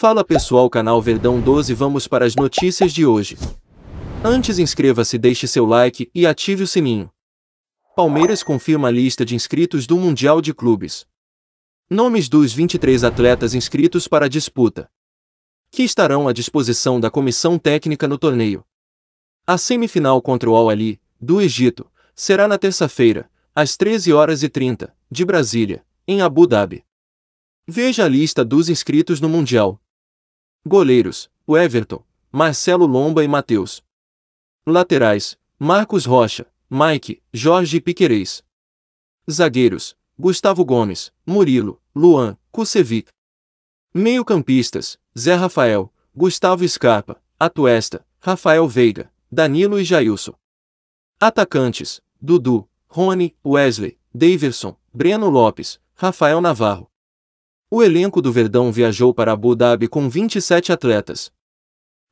Fala pessoal, canal Verdão 12, vamos para as notícias de hoje. Antes inscreva-se, deixe seu like e ative o sininho. Palmeiras confirma a lista de inscritos do Mundial de Clubes. Nomes dos 23 atletas inscritos para a disputa. Que estarão à disposição da comissão técnica no torneio. A semifinal contra o Al Ali, do Egito, será na terça-feira, às 13 horas e 30, de Brasília, em Abu Dhabi. Veja a lista dos inscritos no Mundial. Goleiros: o Everton, Marcelo Lomba e Matheus. Laterais: Marcos Rocha, Mike, Jorge Piquerez. Zagueiros: Gustavo Gomes, Murilo, Luan, Kusevic. Meio-campistas: Zé Rafael, Gustavo Scarpa, Atuesta, Rafael Veiga, Danilo e Jailson. Atacantes: Dudu, Rony, Wesley, Daverson, Breno Lopes, Rafael Navarro. O elenco do Verdão viajou para Abu Dhabi com 27 atletas.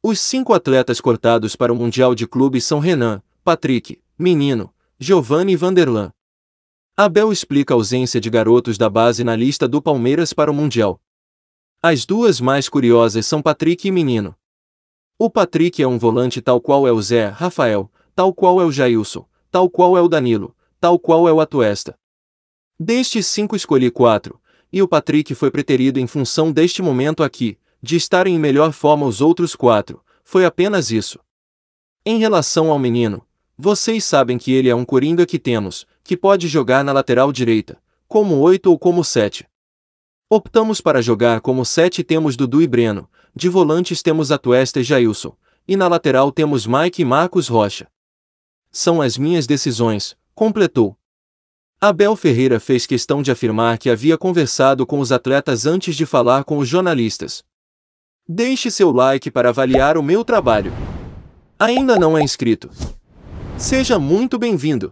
Os cinco atletas cortados para o Mundial de Clubes são Renan, Patrick, Menino, Giovanni e Vanderlan. Abel explica a ausência de garotos da base na lista do Palmeiras para o Mundial. As duas mais curiosas são Patrick e Menino. O Patrick é um volante tal qual é o Zé Rafael, tal qual é o Jailson, tal qual é o Danilo, tal qual é o Atuesta. Destes cinco escolhi quatro, e o Patrick foi preterido em função deste momento aqui, de estarem em melhor forma os outros quatro, foi apenas isso. Em relação ao menino, vocês sabem que ele é um coringa que temos, que pode jogar na lateral direita, como oito ou como sete. Optamos para jogar como sete temos Dudu e Breno, de volantes temos Atuesta e Jailson, e na lateral temos Mike e Marcos Rocha. São as minhas decisões, completou. Abel Ferreira fez questão de afirmar que havia conversado com os atletas antes de falar com os jornalistas. Deixe seu like para avaliar o meu trabalho. Ainda não é inscrito? Seja muito bem-vindo!